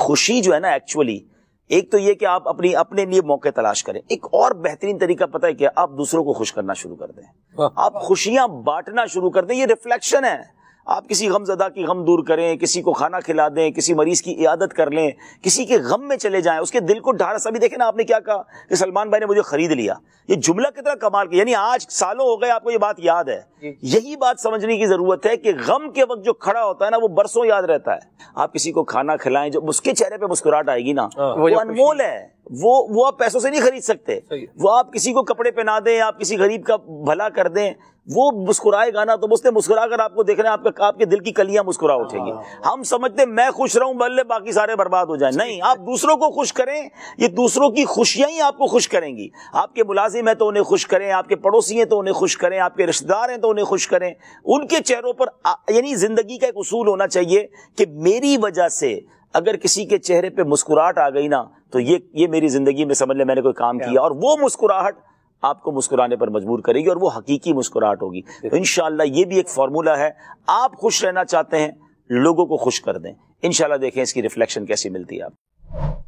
खुशी जो है ना एक्चुअली एक तो ये कि आप अपनी अपने लिए मौके तलाश करें एक और बेहतरीन तरीका पता है क्या आप दूसरों को खुश करना शुरू कर दें आप खुशियां बांटना शुरू कर दें ये रिफ्लेक्शन है आप किसी गमजदा की गम दूर करें किसी को खाना खिला दें किसी मरीज की इयादत कर लें किसी के गम में चले जाएं उसके दिल को ढारस अभी देखें ना आपने क्या कहा कि सलमान भाई ने मुझे खरीद लिया ये जुमला कितना कमाल किया यानी आज सालों हो गए आपको ये बात याद है यही बात समझने की जरूरत है कि गम के वक्त जो खड़ा होता है ना वो बरसों याद रहता है आप किसी को खाना खिलाएं जब उसके चेहरे पर मुस्कुराहट आएगी ना हाँ। वो अनमोल है वो वो आप पैसों से नहीं खरीद सकते वो आप किसी को कपड़े पहना दें आप किसी गरीब का भला कर दें वो मुस्कुराएगा ना तो उसने मुस्कुरा कर आपको हैं आपका आपके दिल की कलियां मुस्कुरा उठेगी हाँ। हम समझते मैं खुश रहूं बल्ले बाकी सारे बर्बाद हो जाए नहीं आप दूसरों को खुश करें ये दूसरों की खुशियां ही आपको खुश करेंगी आपके मुलाजिम है तो उन्हें खुश करें आपके पड़ोसी हैं तो उन्हें खुश करें आपके रिश्तेदार हैं तो उन्हें खुश करें उनके चेहरों पर यानी जिंदगी का एक उसूल होना चाहिए कि मेरी वजह से अगर किसी के चेहरे पे मुस्कुराहट आ गई ना तो ये ये मेरी जिंदगी में समझ ले मैंने कोई काम किया और वो मुस्कुराहट आपको मुस्कुराने पर मजबूर करेगी और वो हकीकी मुस्कुराहट होगी तो इनशाला ये भी एक फार्मूला है आप खुश रहना चाहते हैं लोगों को खुश कर दें इनशाला देखें इसकी रिफ्लेक्शन कैसी मिलती है आप